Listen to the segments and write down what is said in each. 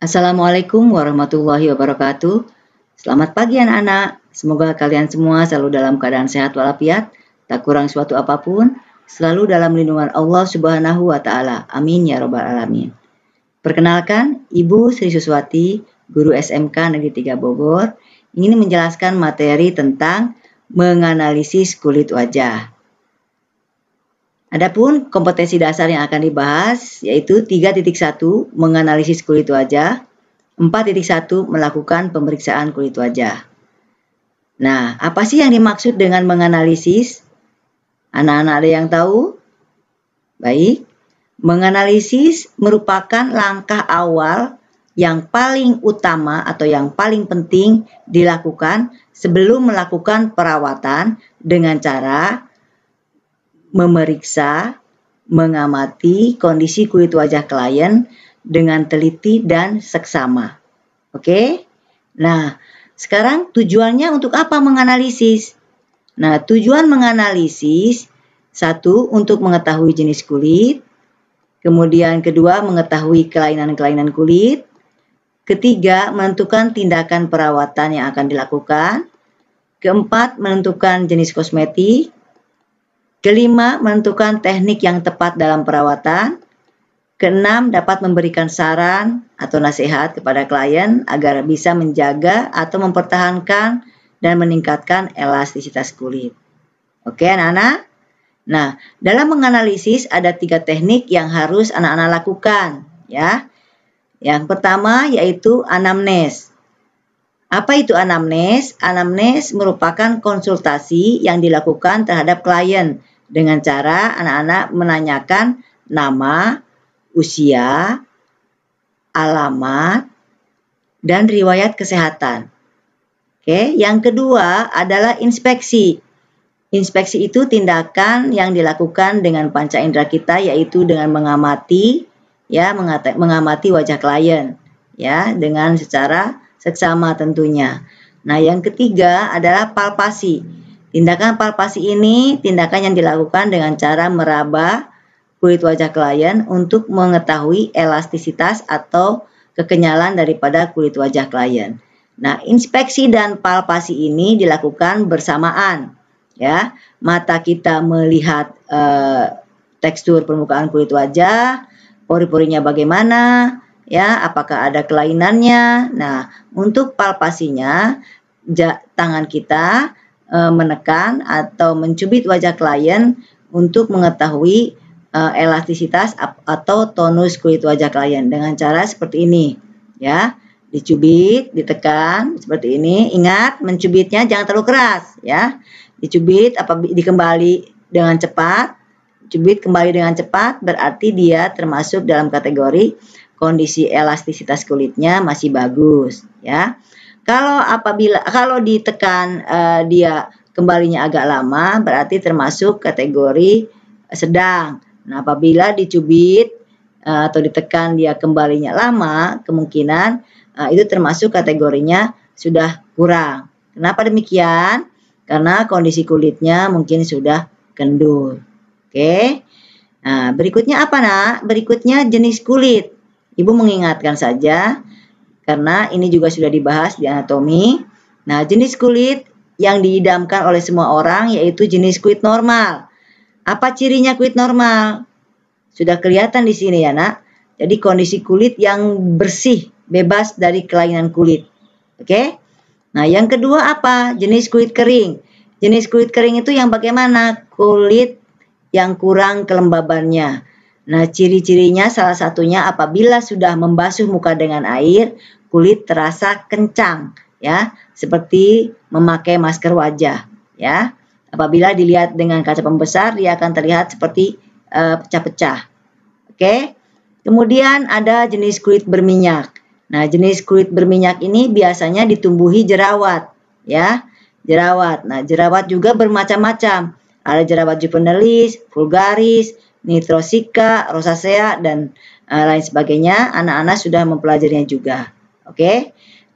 Assalamualaikum warahmatullahi wabarakatuh. Selamat pagi anak-anak. Semoga kalian semua selalu dalam keadaan sehat walafiat, tak kurang suatu apapun, selalu dalam lindungan Allah Subhanahu wa taala. Amin ya rabbal alamin. Perkenalkan, Ibu Sri Suswati, guru SMK Negeri 3 Bogor, ingin menjelaskan materi tentang menganalisis kulit wajah. Adapun kompetensi dasar yang akan dibahas yaitu 3.1 menganalisis kulit wajah, 4.1 melakukan pemeriksaan kulit wajah. Nah, apa sih yang dimaksud dengan menganalisis? Anak-anak ada yang tahu? Baik. Menganalisis merupakan langkah awal yang paling utama atau yang paling penting dilakukan sebelum melakukan perawatan dengan cara memeriksa, mengamati kondisi kulit wajah klien dengan teliti dan seksama. Oke? Nah, sekarang tujuannya untuk apa menganalisis? Nah, tujuan menganalisis satu untuk mengetahui jenis kulit, kemudian kedua mengetahui kelainan-kelainan kulit, ketiga menentukan tindakan perawatan yang akan dilakukan, keempat menentukan jenis kosmetik, Kelima, menentukan teknik yang tepat dalam perawatan. Keenam, dapat memberikan saran atau nasihat kepada klien agar bisa menjaga atau mempertahankan dan meningkatkan elastisitas kulit. Oke, anak-anak? Nah, dalam menganalisis ada tiga teknik yang harus anak-anak lakukan, ya. Yang pertama yaitu anamnes. Apa itu anamnes? Anamnes merupakan konsultasi yang dilakukan terhadap klien dengan cara anak-anak menanyakan nama, usia, alamat, dan riwayat kesehatan. Oke, yang kedua adalah inspeksi. Inspeksi itu tindakan yang dilakukan dengan panca indera kita yaitu dengan mengamati ya mengamati wajah klien ya dengan secara seksama tentunya. Nah, yang ketiga adalah palpasi. Tindakan palpasi ini tindakan yang dilakukan dengan cara meraba kulit wajah klien untuk mengetahui elastisitas atau kekenyalan daripada kulit wajah klien. Nah, inspeksi dan palpasi ini dilakukan bersamaan. Ya, mata kita melihat eh, tekstur permukaan kulit wajah, pori-porinya bagaimana, ya apakah ada kelainannya. Nah, untuk palpasinya tangan kita e, menekan atau mencubit wajah klien untuk mengetahui e, elastisitas atau tonus kulit wajah klien dengan cara seperti ini, ya. Dicubit, ditekan seperti ini. Ingat, mencubitnya jangan terlalu keras, ya. Dicubit apa dikembali dengan cepat. Cubit kembali dengan cepat berarti dia termasuk dalam kategori kondisi elastisitas kulitnya masih bagus ya. Kalau apabila kalau ditekan uh, dia kembalinya agak lama berarti termasuk kategori eh, sedang. Nah, apabila dicubit uh, atau ditekan dia kembalinya lama, kemungkinan uh, itu termasuk kategorinya sudah kurang. Kenapa demikian? Karena kondisi kulitnya mungkin sudah kendur. Oke. Okay? Nah, berikutnya apa, Nak? Berikutnya jenis kulit. Ibu mengingatkan saja karena ini juga sudah dibahas di anatomi. Nah, jenis kulit yang diidamkan oleh semua orang yaitu jenis kulit normal. Apa cirinya kulit normal? Sudah kelihatan di sini ya, Nak. Jadi kondisi kulit yang bersih, bebas dari kelainan kulit. Oke? Nah, yang kedua apa? Jenis kulit kering. Jenis kulit kering itu yang bagaimana? Kulit yang kurang kelembabannya. Nah, ciri-cirinya salah satunya apabila sudah membasuh muka dengan air, kulit terasa kencang, ya, seperti memakai masker wajah, ya. Apabila dilihat dengan kaca pembesar, dia akan terlihat seperti eh, pecah-pecah. Uh, Oke. Kemudian ada jenis kulit berminyak. Nah, jenis kulit berminyak ini biasanya ditumbuhi jerawat, ya. Jerawat. Nah, jerawat juga bermacam-macam. Ada jerawat juvenalis, vulgaris, nitrosika, rosacea dan uh, lain sebagainya. Anak-anak sudah mempelajarinya juga. Oke. Okay?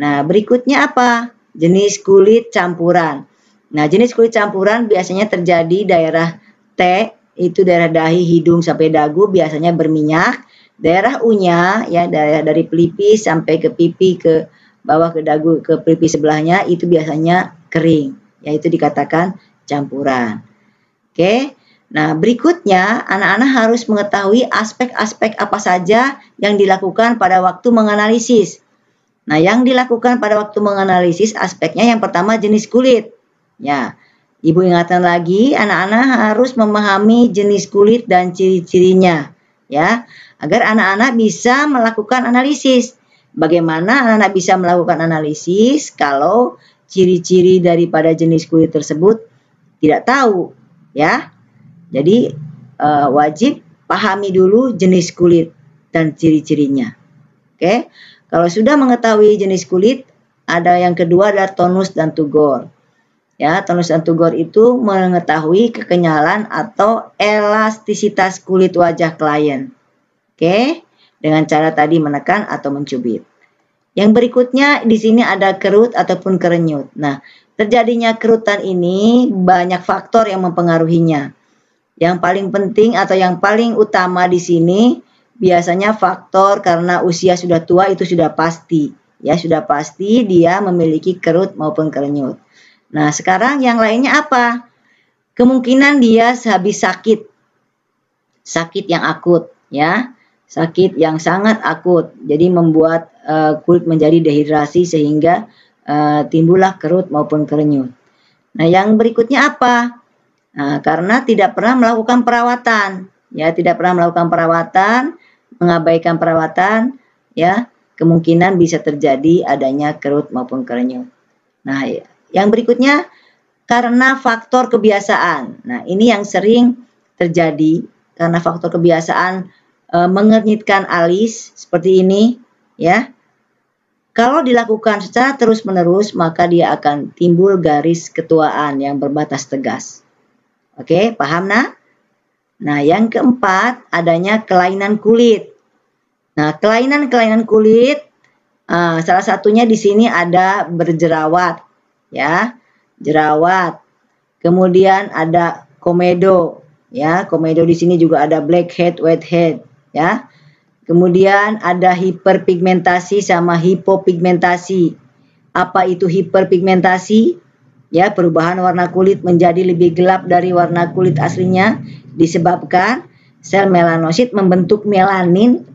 Nah, berikutnya apa? Jenis kulit campuran. Nah, jenis kulit campuran biasanya terjadi daerah T itu daerah dahi, hidung sampai dagu biasanya berminyak. Daerah unya, ya daerah dari pelipis sampai ke pipi ke bawah ke dagu ke pelipis sebelahnya itu biasanya kering, yaitu dikatakan campuran. Oke. Okay? Nah, berikutnya anak-anak harus mengetahui aspek-aspek apa saja yang dilakukan pada waktu menganalisis. Nah, yang dilakukan pada waktu menganalisis aspeknya yang pertama jenis kulit. Ya. Ibu ingatkan lagi, anak-anak harus memahami jenis kulit dan ciri-cirinya, ya, agar anak-anak bisa melakukan analisis. Bagaimana anak-anak bisa melakukan analisis kalau ciri-ciri daripada jenis kulit tersebut tidak tahu, ya? Jadi uh, wajib pahami dulu jenis kulit dan ciri-cirinya. Oke. Kalau sudah mengetahui jenis kulit, ada yang kedua adalah tonus dan tugor. Ya, tonus dan tugor itu mengetahui kekenyalan atau elastisitas kulit wajah klien. Oke, dengan cara tadi menekan atau mencubit. Yang berikutnya di sini ada kerut ataupun kerenyut. Nah, terjadinya kerutan ini banyak faktor yang mempengaruhinya. Yang paling penting atau yang paling utama di sini biasanya faktor karena usia sudah tua itu sudah pasti. Ya, sudah pasti dia memiliki kerut maupun kerenyut. Nah, sekarang yang lainnya apa? Kemungkinan dia habis sakit. Sakit yang akut, ya. Sakit yang sangat akut. Jadi membuat uh, kulit menjadi dehidrasi sehingga uh, timbullah kerut maupun kerenyut. Nah, yang berikutnya apa? Nah, karena tidak pernah melakukan perawatan, ya tidak pernah melakukan perawatan, mengabaikan perawatan, ya kemungkinan bisa terjadi adanya kerut maupun kerenyuk. Nah, yang berikutnya karena faktor kebiasaan. Nah, ini yang sering terjadi karena faktor kebiasaan e, mengernyitkan alis seperti ini, ya. Kalau dilakukan secara terus-menerus, maka dia akan timbul garis ketuaan yang berbatas tegas. Oke, okay, paham nak? Nah, yang keempat adanya kelainan kulit. Nah, kelainan-kelainan kulit uh, salah satunya di sini ada berjerawat ya, jerawat. Kemudian ada komedo ya, komedo di sini juga ada blackhead, whitehead ya. Kemudian ada hiperpigmentasi sama hipopigmentasi. Apa itu hiperpigmentasi? ya perubahan warna kulit menjadi lebih gelap dari warna kulit aslinya disebabkan sel melanosit membentuk melanin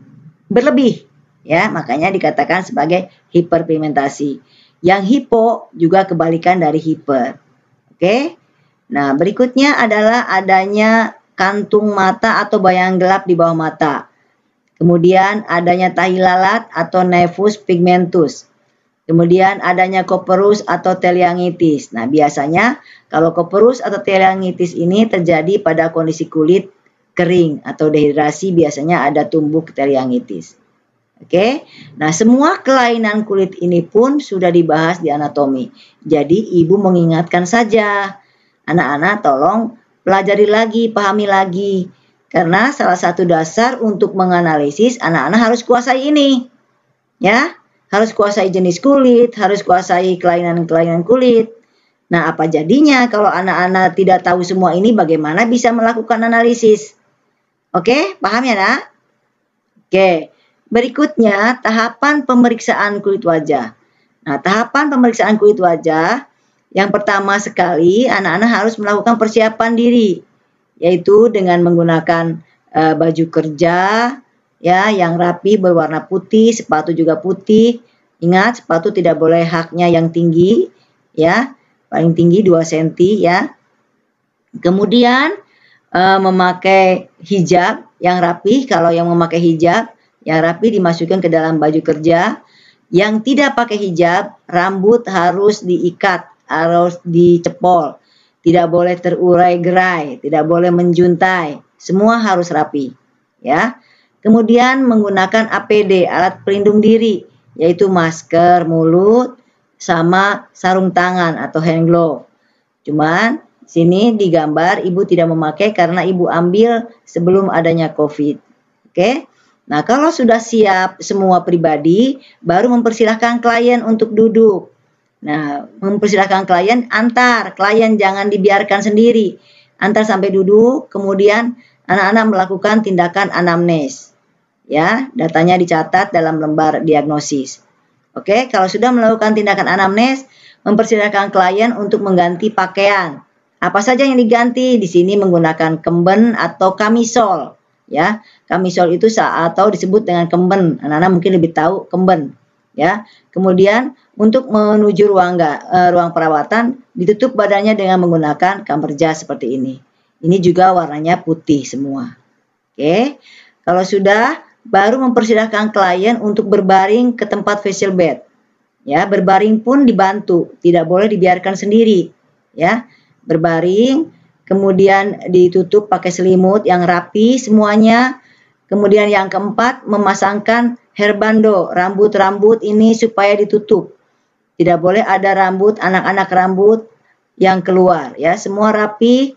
berlebih ya makanya dikatakan sebagai hiperpigmentasi yang hipo juga kebalikan dari hiper oke nah berikutnya adalah adanya kantung mata atau bayang gelap di bawah mata kemudian adanya tahi lalat atau nevus pigmentus Kemudian adanya koperus atau teliangitis. Nah, biasanya kalau koperus atau teliangitis ini terjadi pada kondisi kulit kering atau dehidrasi biasanya ada tumbuh teliangitis. Oke. Nah, semua kelainan kulit ini pun sudah dibahas di anatomi. Jadi, ibu mengingatkan saja anak-anak tolong pelajari lagi, pahami lagi. Karena salah satu dasar untuk menganalisis anak-anak harus kuasai ini. Ya harus kuasai jenis kulit, harus kuasai kelainan-kelainan kulit. Nah, apa jadinya kalau anak-anak tidak tahu semua ini bagaimana bisa melakukan analisis? Oke, paham ya, Nak? Oke. Berikutnya, tahapan pemeriksaan kulit wajah. Nah, tahapan pemeriksaan kulit wajah yang pertama sekali, anak-anak harus melakukan persiapan diri, yaitu dengan menggunakan uh, baju kerja, ya yang rapi berwarna putih, sepatu juga putih. Ingat sepatu tidak boleh haknya yang tinggi ya, paling tinggi 2 cm ya. Kemudian e, memakai hijab yang rapi, kalau yang memakai hijab yang rapi dimasukkan ke dalam baju kerja. Yang tidak pakai hijab, rambut harus diikat, harus dicepol. Tidak boleh terurai gerai, tidak boleh menjuntai. Semua harus rapi, ya. Kemudian menggunakan APD, alat pelindung diri, yaitu masker mulut sama sarung tangan atau hand glove. Cuman sini digambar ibu tidak memakai karena ibu ambil sebelum adanya COVID. Oke. Nah, kalau sudah siap semua pribadi, baru mempersilahkan klien untuk duduk. Nah, mempersilahkan klien antar, klien jangan dibiarkan sendiri. Antar sampai duduk, kemudian anak-anak melakukan tindakan anamnes ya datanya dicatat dalam lembar diagnosis. Oke, kalau sudah melakukan tindakan anamnes, mempersilahkan klien untuk mengganti pakaian. Apa saja yang diganti? Di sini menggunakan kemben atau kamisol, ya. Kamisol itu atau disebut dengan kemben. Anak-anak mungkin lebih tahu kemben, ya. Kemudian untuk menuju ruang uh, ruang perawatan ditutup badannya dengan menggunakan kamperja seperti ini. Ini juga warnanya putih semua. Oke. Kalau sudah baru mempersilahkan klien untuk berbaring ke tempat facial bed. Ya, berbaring pun dibantu, tidak boleh dibiarkan sendiri. Ya, berbaring, kemudian ditutup pakai selimut yang rapi semuanya. Kemudian yang keempat, memasangkan herbando, rambut-rambut ini supaya ditutup. Tidak boleh ada rambut, anak-anak rambut yang keluar. Ya, semua rapi,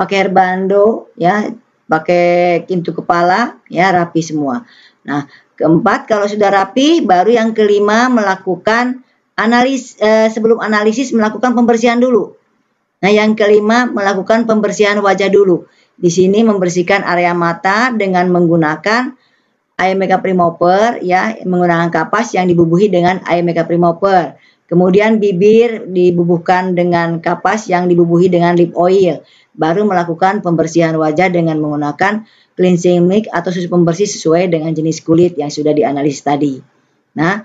pakai herbando, ya, pakai pintu kepala ya rapi semua. Nah, keempat kalau sudah rapi baru yang kelima melakukan analis eh, sebelum analisis melakukan pembersihan dulu. Nah, yang kelima melakukan pembersihan wajah dulu. Di sini membersihkan area mata dengan menggunakan air makeup remover ya, menggunakan kapas yang dibubuhi dengan air makeup remover. Kemudian bibir dibubuhkan dengan kapas yang dibubuhi dengan lip oil baru melakukan pembersihan wajah dengan menggunakan cleansing milk atau susu pembersih sesuai dengan jenis kulit yang sudah dianalisis tadi. Nah,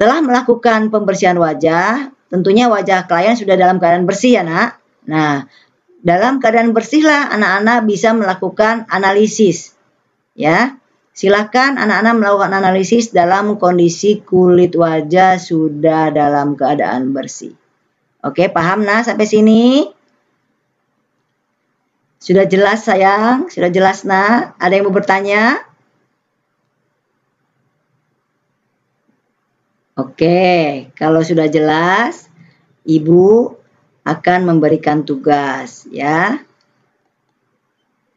telah melakukan pembersihan wajah, tentunya wajah klien sudah dalam keadaan bersih ya, Nak. Nah, dalam keadaan bersihlah anak-anak bisa melakukan analisis. Ya. Silakan anak-anak melakukan analisis dalam kondisi kulit wajah sudah dalam keadaan bersih. Oke, paham nak sampai sini? Sudah jelas sayang? Sudah jelas nak? Ada yang mau bertanya? Oke, kalau sudah jelas, Ibu akan memberikan tugas ya.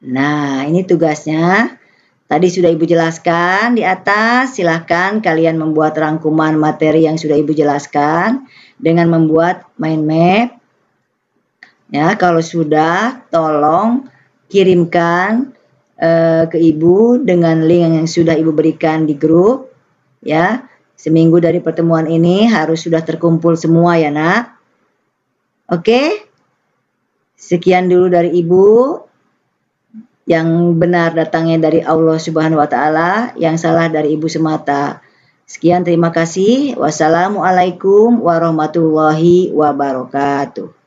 Nah, ini tugasnya. Tadi sudah Ibu jelaskan di atas, silahkan kalian membuat rangkuman materi yang sudah Ibu jelaskan dengan membuat mind map Ya, kalau sudah tolong kirimkan uh, ke ibu dengan link yang sudah ibu berikan di grup ya. Seminggu dari pertemuan ini harus sudah terkumpul semua ya, Nak. Oke? Sekian dulu dari ibu. Yang benar datangnya dari Allah Subhanahu wa taala, yang salah dari ibu semata. Sekian terima kasih. Wassalamualaikum warahmatullahi wabarakatuh.